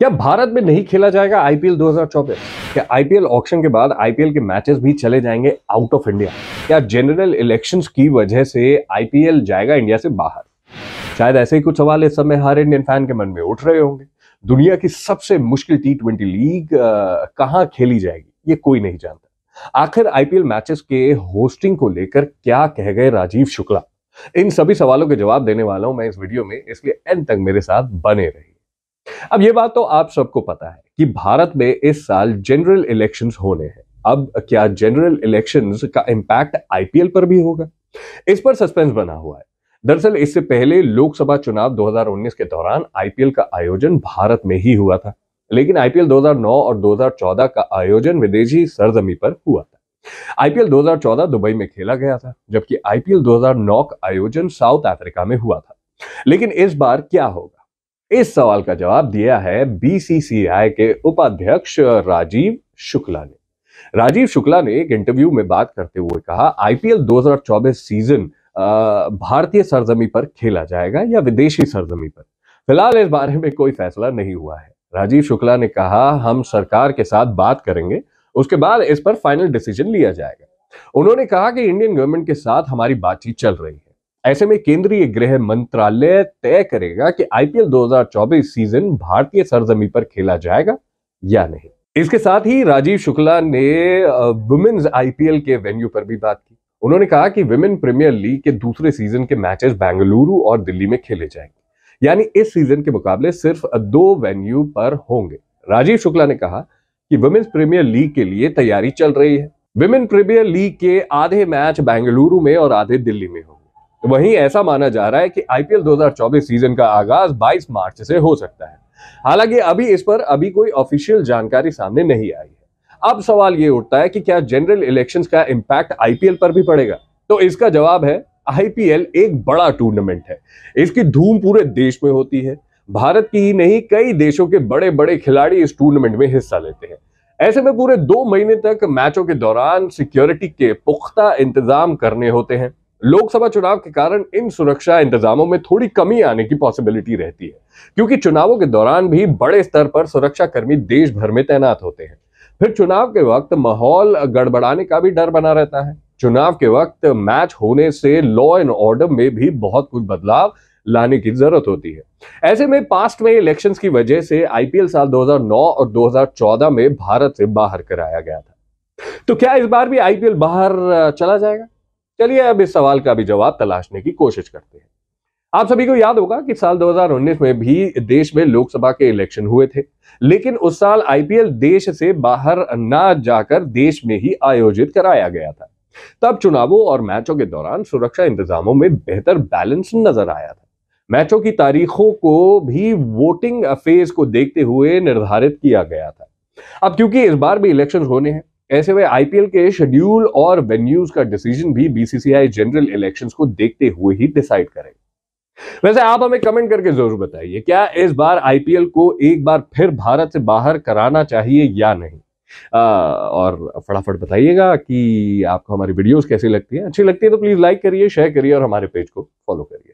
क्या भारत में नहीं खेला जाएगा आईपीएल 2024 क्या आईपीएल ऑक्शन के बाद आईपीएल के मैचेस भी चले जाएंगे आउट ऑफ इंडिया क्या जनरल इलेक्शंस की वजह से आईपीएल जाएगा इंडिया से बाहर शायद ऐसे ही कुछ सवाल इस समय हर इंडियन फैन के मन में उठ रहे होंगे दुनिया की सबसे मुश्किल टी ट्वेंटी लीग कहाँ खेली जाएगी ये कोई नहीं जानता आखिर आईपीएल मैचेस के होस्टिंग को लेकर क्या कह गए राजीव शुक्ला इन सभी सवालों के जवाब देने वाला हूं मैं इस वीडियो में इसलिए एंड तक मेरे साथ बने रही अब ये बात तो आप सबको पता है कि भारत में इस साल जनरल इलेक्शंस होने हैं अब क्या जनरल इलेक्शंस का इंपैक्ट आईपीएल पर भी होगा इस पर सस्पेंस बना हुआ है दरअसल इससे पहले लोकसभा चुनाव 2019 के दौरान आईपीएल का आयोजन भारत में ही हुआ था लेकिन आईपीएल 2009 और 2014 का आयोजन विदेशी सरजमी पर हुआ था आईपीएल 2014 दुबई में खेला गया था जबकि आईपीएल 2009 का आयोजन साउथ अफ्रीका में हुआ था लेकिन इस बार क्या होगा इस सवाल का जवाब दिया है बीसीसीआई के उपाध्यक्ष राजीव शुक्ला ने राजीव शुक्ला ने एक इंटरव्यू में बात करते हुए कहा आईपीएल 2024 सीजन भारतीय सरजमी पर खेला जाएगा या विदेशी सरजमी पर फिलहाल इस बारे में कोई फैसला नहीं हुआ है राजीव शुक्ला ने कहा हम सरकार के साथ बात करेंगे उसके बाद इस पर फाइनल डिसीजन लिया जाएगा उन्होंने कहा कि इंडियन गवर्नमेंट के साथ हमारी बातचीत चल रही है ऐसे में केंद्रीय गृह मंत्रालय तय करेगा कि आईपीएल 2024 सीजन भारतीय सरजमी पर खेला जाएगा या नहीं इसके साथ ही राजीव शुक्ला ने वुमेन्स आईपीएल के वेन्यू पर भी बात की उन्होंने कहा कि वुमेन प्रीमियर लीग के दूसरे सीजन के मैचेस बेंगलुरु और दिल्ली में खेले जाएंगे यानी इस सीजन के मुकाबले सिर्फ दो वेन्यू पर होंगे राजीव शुक्ला ने कहा कि वुमेन्स प्रीमियर लीग के लिए तैयारी चल रही है विमेन प्रीमियर लीग के आधे मैच बेंगलुरु में और आधे दिल्ली में होंगे तो वहीं ऐसा माना जा रहा है कि आईपीएल 2024 सीजन का आगाज 22 मार्च से हो सकता है हालांकि अभी इस पर अभी कोई ऑफिशियल जानकारी सामने नहीं आई है अब सवाल ये उठता है कि क्या जनरल इलेक्शन का इम्पैक्ट आईपीएल पर भी पड़ेगा तो इसका जवाब है आईपीएल एक बड़ा टूर्नामेंट है इसकी धूम पूरे देश में होती है भारत की ही नहीं कई देशों के बड़े बड़े खिलाड़ी इस टूर्नामेंट में हिस्सा लेते हैं ऐसे में पूरे दो महीने तक मैचों के दौरान सिक्योरिटी के पुख्ता इंतजाम करने होते हैं लोकसभा चुनाव के कारण इन सुरक्षा इंतजामों में थोड़ी कमी आने की पॉसिबिलिटी रहती है क्योंकि चुनावों के दौरान भी बड़े स्तर पर सुरक्षाकर्मी देश भर में तैनात होते हैं फिर चुनाव के वक्त माहौल गड़बड़ाने का भी डर बना रहता है चुनाव के वक्त मैच होने से लॉ एंड ऑर्डर में भी बहुत कुछ बदलाव लाने की जरूरत होती है ऐसे में पास्ट में इलेक्शंस की वजह से आईपीएल साल 2009 और 2014 में भारत से बाहर कराया गया था तो क्या इस बार भी आईपीएल बाहर चला जाएगा चलिए अब इस सवाल का भी जवाब तलाशने की कोशिश करते हैं आप सभी को याद होगा कि साल 2019 में भी देश में लोकसभा के इलेक्शन हुए थे लेकिन उस साल आईपीएल देश से बाहर ना जाकर देश में ही आयोजित कराया गया था तब चुनावों और मैचों के दौरान सुरक्षा इंतजामों में बेहतर बैलेंस नजर आया था मैचों की तारीखों को भी वोटिंग फेज को देखते हुए निर्धारित किया गया था अब क्योंकि इस बार भी इलेक्शन होने हैं ऐसे में आईपीएल के शेड्यूल और वेन्यूज का डिसीजन भी बीसीसीआई जनरल इलेक्शंस को देखते हुए ही डिसाइड करेगा वैसे आप हमें कमेंट करके जरूर बताइए क्या इस बार आईपीएल को एक बार फिर भारत से बाहर कराना चाहिए या नहीं आ, और फटाफट बताइएगा कि आपको हमारी वीडियोस कैसी लगती हैं अच्छी लगती है तो प्लीज लाइक करिए शेयर करिए और हमारे पेज को फॉलो करिए